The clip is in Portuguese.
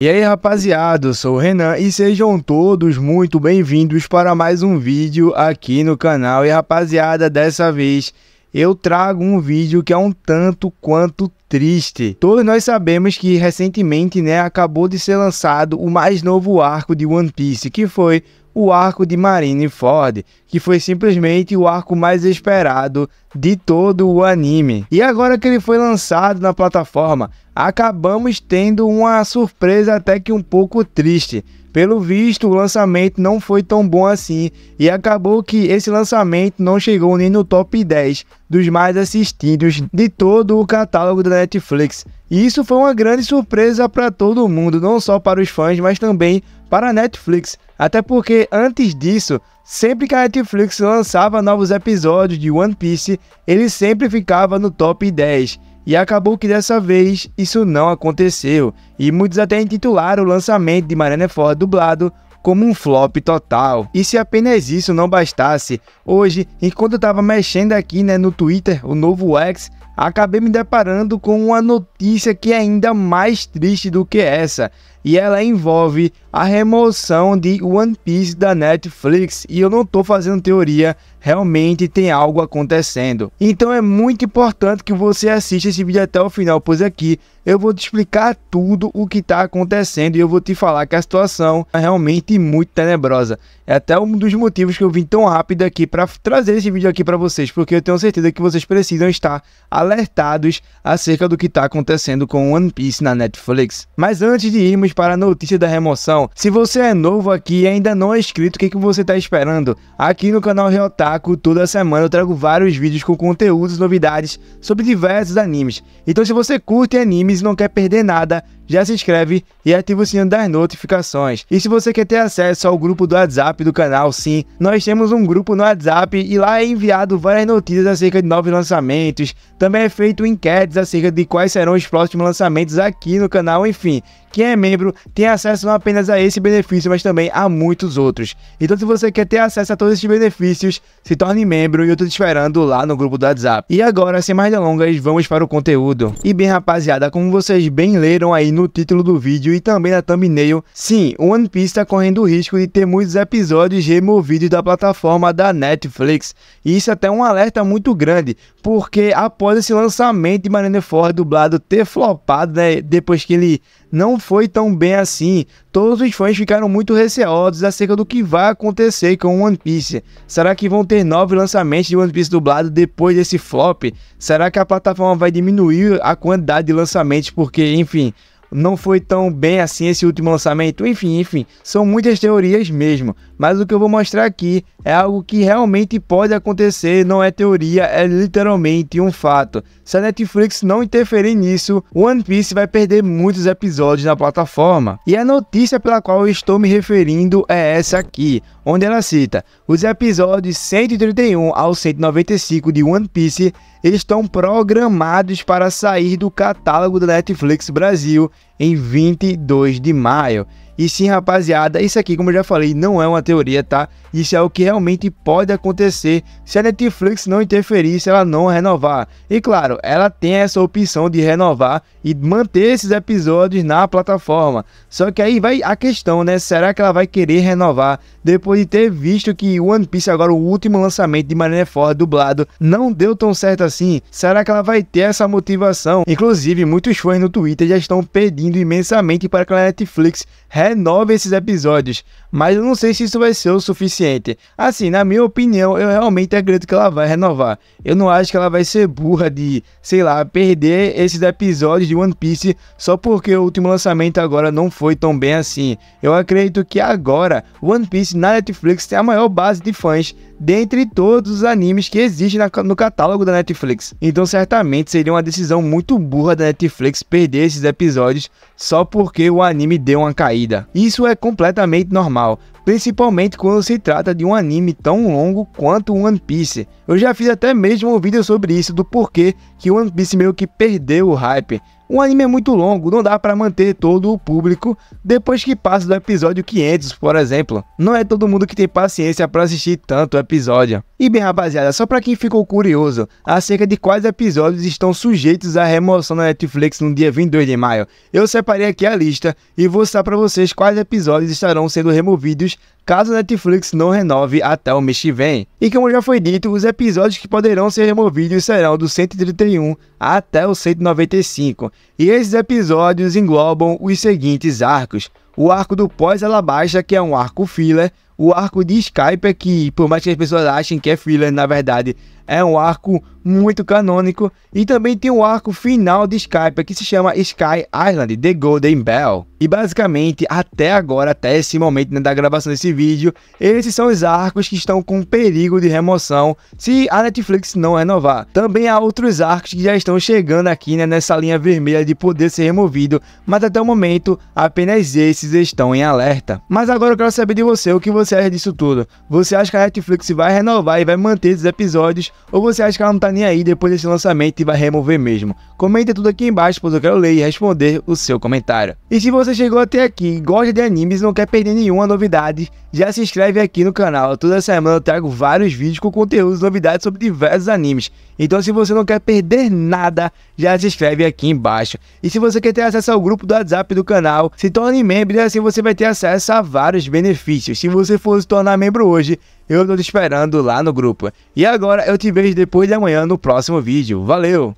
E aí rapaziada, eu sou o Renan e sejam todos muito bem-vindos para mais um vídeo aqui no canal. E rapaziada, dessa vez eu trago um vídeo que é um tanto quanto triste. Todos nós sabemos que recentemente né, acabou de ser lançado o mais novo arco de One Piece, que foi o arco de Marineford, que foi simplesmente o arco mais esperado de todo o anime. E agora que ele foi lançado na plataforma, acabamos tendo uma surpresa até que um pouco triste. Pelo visto, o lançamento não foi tão bom assim e acabou que esse lançamento não chegou nem no top 10 dos mais assistidos de todo o catálogo da Netflix. E isso foi uma grande surpresa para todo mundo, não só para os fãs, mas também para a Netflix até porque antes disso, sempre que a Netflix lançava novos episódios de One Piece, ele sempre ficava no top 10. E acabou que dessa vez isso não aconteceu, e muitos até intitularam o lançamento de Marineford dublado como um flop total. E se apenas isso não bastasse, hoje, enquanto eu estava mexendo aqui né, no Twitter, o novo X, acabei me deparando com uma notícia que é ainda mais triste do que essa e ela envolve a remoção de One Piece da Netflix e eu não estou fazendo teoria, realmente tem algo acontecendo. Então é muito importante que você assista esse vídeo até o final, pois aqui eu vou te explicar tudo o que está acontecendo e eu vou te falar que a situação é realmente muito tenebrosa. É até um dos motivos que eu vim tão rápido aqui para trazer esse vídeo aqui para vocês, porque eu tenho certeza que vocês precisam estar alertados acerca do que está acontecendo com One Piece na Netflix. Mas antes de irmos vamos para a notícia da remoção. Se você é novo aqui e ainda não é inscrito, o que, que você está esperando? Aqui no canal Reotaku, toda semana eu trago vários vídeos com conteúdos e novidades sobre diversos animes. Então se você curte animes e não quer perder nada, já se inscreve e ativa o sininho das notificações. E se você quer ter acesso ao grupo do WhatsApp do canal, sim, nós temos um grupo no WhatsApp e lá é enviado várias notícias acerca de novos lançamentos. Também é feito enquetes acerca de quais serão os próximos lançamentos aqui no canal, enfim. Quem é membro tem acesso não apenas a esse benefício, mas também a muitos outros. Então, se você quer ter acesso a todos esses benefícios, se torne membro e eu tô te esperando lá no grupo do WhatsApp. E agora, sem mais delongas, vamos para o conteúdo. E bem, rapaziada, como vocês bem leram aí no no título do vídeo e também na thumbnail, sim, One Piece está correndo o risco de ter muitos episódios removidos da plataforma da Netflix. E isso é até é um alerta muito grande, porque após esse lançamento de Marineford dublado ter flopado, né, depois que ele não foi tão bem assim. Todos os fãs ficaram muito receosos acerca do que vai acontecer com One Piece. Será que vão ter nove lançamentos de One Piece dublado depois desse flop? Será que a plataforma vai diminuir a quantidade de lançamentos porque, enfim, não foi tão bem assim esse último lançamento, enfim, enfim, são muitas teorias mesmo, mas o que eu vou mostrar aqui é algo que realmente pode acontecer, não é teoria, é literalmente um fato. Se a Netflix não interferir nisso, One Piece vai perder muitos episódios episódios na plataforma. E a notícia pela qual eu estou me referindo é essa aqui, onde ela cita: os episódios 131 ao 195 de One Piece estão programados para sair do catálogo da Netflix Brasil em 22 de maio. E sim, rapaziada, isso aqui, como eu já falei, não é uma teoria, tá? Isso é o que realmente pode acontecer se a Netflix não interferir, se ela não renovar. E claro, ela tem essa opção de renovar e manter esses episódios na plataforma. Só que aí vai a questão, né? Será que ela vai querer renovar depois de ter visto que One Piece agora o último lançamento de Ford dublado não deu tão certo assim? Será que ela vai ter essa motivação? Inclusive, muitos fãs no Twitter já estão pedindo imensamente para que a Netflix re renove é esses episódios, mas eu não sei se isso vai ser o suficiente. Assim, na minha opinião, eu realmente acredito que ela vai renovar. Eu não acho que ela vai ser burra de, sei lá, perder esses episódios de One Piece só porque o último lançamento agora não foi tão bem assim. Eu acredito que agora One Piece na Netflix tem a maior base de fãs dentre todos os animes que existem no catálogo da Netflix. Então, certamente seria uma decisão muito burra da Netflix perder esses episódios só porque o anime deu uma caída vida. Isso é completamente normal, principalmente quando se trata de um anime tão longo quanto One Piece. Eu já fiz até mesmo um vídeo sobre isso, do porquê que One Piece meio que perdeu o hype, um anime é muito longo, não dá para manter todo o público depois que passa do episódio 500, por exemplo. Não é todo mundo que tem paciência para assistir tanto episódio. E bem, rapaziada, só para quem ficou curioso, acerca de quais episódios estão sujeitos à remoção na Netflix no dia 22 de maio, eu separei aqui a lista e vou mostrar para vocês quais episódios estarão sendo removidos caso a Netflix não renove até o mês que vem. E como já foi dito, os episódios que poderão ser removidos serão do 131 até o 195, e esses episódios englobam os seguintes arcos: o arco do pós-alabasta, que é um arco filler, o arco de Skype, é que por mais que as pessoas achem que é filler, na verdade é um arco muito canônico, e também tem o arco final de Skype, que se chama Sky Island, The Golden Bell. E basicamente, até agora, até esse momento né, da gravação desse vídeo, esses são os arcos que estão com perigo de remoção se a Netflix não renovar. Também há outros arcos que já estão chegando aqui né, nessa linha vermelha de poder ser removido, mas até o momento, apenas esses estão em alerta. Mas agora eu quero saber de você o que você acha disso tudo. Você acha que a Netflix vai renovar e vai manter esses episódios? Ou você acha que ela não tá nem aí depois desse lançamento e vai remover mesmo? Comenta tudo aqui embaixo, pois eu quero ler e responder o seu comentário. E se você chegou até aqui e gosta de animes e não quer perder nenhuma novidade, já se inscreve aqui no canal. Toda semana eu trago vários vídeos com conteúdos e novidades sobre diversos animes. Então se você não quer perder nada, já se inscreve aqui embaixo. E se você quer ter acesso ao grupo do WhatsApp do canal, se torne membro e assim você vai ter acesso a vários benefícios. Se você for se tornar membro hoje, eu estou te esperando lá no grupo. E agora eu te vejo depois de amanhã no próximo vídeo. Valeu!